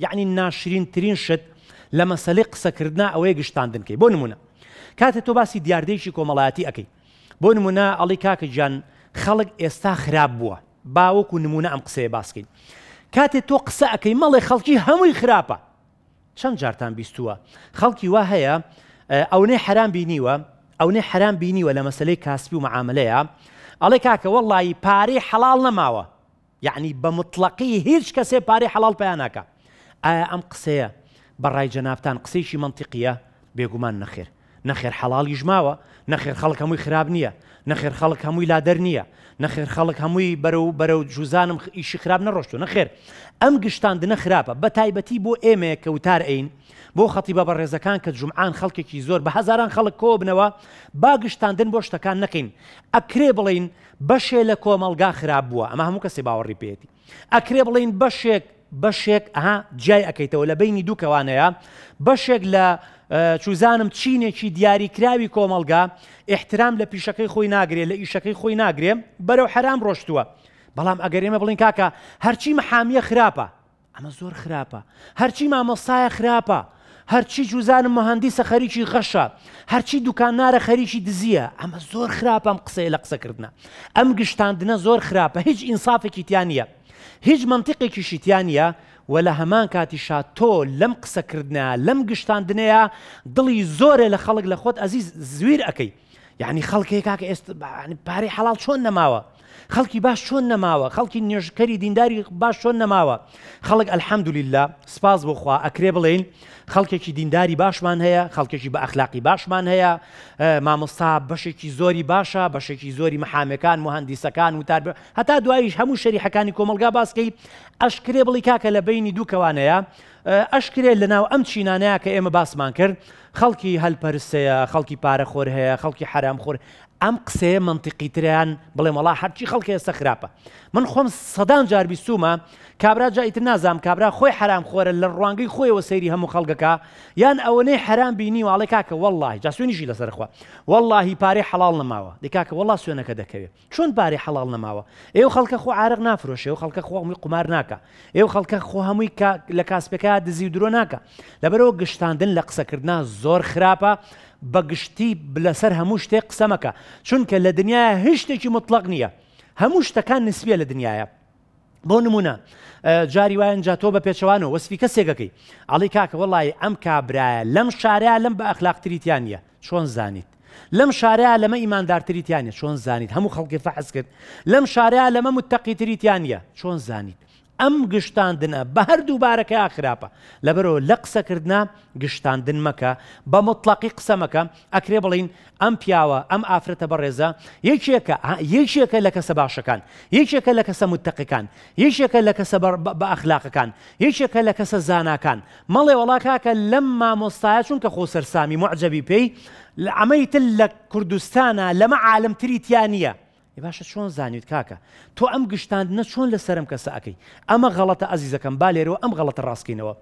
یعنی ناشرین ترین شت لە مەسەلی قسەکردنا ئەوەیە گشتاندنکەی بۆ نمونە کاتە تۆ باسی دیاردەیشی کۆمەڵایەتی ئەەکەی بۆ نمونە ئەڵی کاکە گیان خەڵک ئێستا خراپ بووە باوەکو نمونە ئەم قسەیە باسکەین کاتێک تۆ قسە ئەەکەی مەڵێ خەڵکی هەمووی خراپە چەند جارتان بیستووە خەڵکی وا هەیە ئەوەی حرام بینیوە ئەوەی حرام بینیوە لە مەسلەی کاسبی و معاملەیە ئەڵێ کاکە وەڵی پارەی حەڵال نەماوە یعنی بە مطلقی هیچ کەسێ پارەی حەڵال پیانناکە ئایا ئەم قسەیە بەڕای جەنابان قسەیشی منتیقیە بێگومان نەخێر نەخێر حەڵی ژماوە نەخێر خەڵک هەمووی خراب نییە نەخێر خەڵک هەمووی لادەر نییە نەخێر خەڵک هەمووی بەرە و بەرە و جوزانم ئیشی خراب نەڕۆشت و نەخێر ئەم گشتان دنە خراپە بە تایبەتی بۆ ئێمەیە کەوتار ئەین بۆ خەتی بە ڕێزەکان کە جمعان خەڵکێکی زۆر بە هزاران خەڵک کۆ بنەوە با گشتاندن بۆ شتەکان نەکەین ئەکرێ بڵین بەشێ لە کۆمەلگا خراپ بووە ئەمە هەموو کەسێ باوەڕی پێێتی ئەکرێ بڵین بەشێک بەشێک ئەها جای ئەەکەیتەوە لە بینی دووکەوانەیە بەشێک لە چوزانم چینێکی دیاریکراوی کۆمەلگا احترام لە پیشەکەی خۆی ناگرێ لە ئیشەکەی خۆی ناگرێ بەرەو حرام ڕۆشتووە بەڵام ئەگەرێمە بڵین کاکە هەرچی مەحامیە خراپە ئەمە زۆر خراپە هەرچی مامەسایە خراپە هەرچی جوزانم مەهندیسە خەریکی غەشە هەرچی دوکانارە خەریکی دزیە ئەمە زۆر خراپەم قسەی لە قسەکردە ئەم گشتاندنە زۆر خراپە هیچ ئینسافێکی تیان نیە هیچ منطقێکی شیتیانە و لە هەمان کاتیشا تۆ لەم قسەکردنە لەم گشتاندنەیە دڵی زۆرە لە خەڵک لە خۆت ئەزی زویر ئەەکەی یعنی خەڵکێک کاکە ئێستا پارەی حڵال چۆن نەماوە خەڵکی باش چۆن نەماوە خەڵکی نوێژکەری دینداری باش چۆن نەماوە خەڵک ئەلحەمدولیللا سپاس بۆخوا ئەکرێ بڵین خەڵکێکی دینداری باشمان هەیە خەڵکێکی بە ئەخلاقی باشمان هەیە مامۆستا بەشێکی زۆری باشە بەشێکی زۆری محامەکان مهندیسەکان وتار بە هەتا دواییش هەموو شەریحەکانی کۆمەلگا باسکەی ئەشکرێ بڵی کاکە لە بینی دووکەوانەیە ئەشکرێت لەناو ئەم چینانەیە کە ئێمە باسمان کرد خەڵکی هەلپەرسەیە خەڵکی پارەخۆر هەیە خەڵکی حرام خۆر ئەم قسەیە منتیقیتریان بڵێ مەڵا هەرچی خەڵکی ئێستا خراپە من خۆم سەدان جاربی سومە کابرا جاییتر نازام کابرا خۆی حرام خۆرە لە ڕوانگەی خۆیەوە سەیری هەموو خەڵگەکە یان ئەوەنەی حرام بینی وواڵی کاکە واللهی جاسوێنیشی لەسەرخوا واللهی پارەی حەڵال نەماوە دیکاکە وڵا سوێنەکە دەکەوێت چۆن پارەی حەڵال نەماوە ئێوە خەڵکە خۆ عرق نافرۆشێ و خەڵکە خۆ هەمووی قمار ناکە ئێوە خەڵکە خۆ هەمووی لە کاسپەکە دزی درۆ ناکە لەبەرەوە گشتاندن لە قسەکردنا زۆر خراپە بەگشتی لەسەر هەموو شتێک قسەمەکە چونکە لە دنیاە هیچ شتێکی مطلق نییە هەموو شتەکان نسبیە لە دنیاە بۆ نمونە جاری وایەن جا تۆ بە پێچەوانەوە وەسفی کەسێکەکەی ئەڵی کاکە وڵی ئەم کابراە لەم شارەیە لەم بە ئەخلاقتریتیان نیە چۆن زانیت لەم شارەیە لەمە ئیماندارتریتیانە چۆن زانیت هەموو خەڵکی فەحز کرد لەم شارەیە لەمە متتەقیتریتیانە چۆن زانیت ئەم گشتاندنە بە هەردوو بارەکە ئاخراپە لەبەرەوە لە قسەکردنا گشتاندن مەکە بە مطلقی قسە مەکە ئەکرێ بڵین ئەم پیاوە ئەم ئافرەتە بەڕێزە یەکێکە یەکێکە لە کەسە باشەکان یەکێکە لە کەسە متتەقیەکان یەکێکە لە کەسە بە ئەخلاقەکان یەکێکە لە کەسە زاناکان مەڵێ وڵا کاکە لەم مامۆستایە چونکە خۆسەرسامی معجببی پێی لە ئەمەیتل لە کوردستانە لەمە عالمتری تیانە ی باشە چۆن زانیت کاکە تۆ ئەم گشتان نە چۆن لە سەرم کەسە ئەەکەی ئەمە غەڵەتە ئازیزەکەم با لێرەوە ئەم غەڵەتە ڕاستکەینەوە.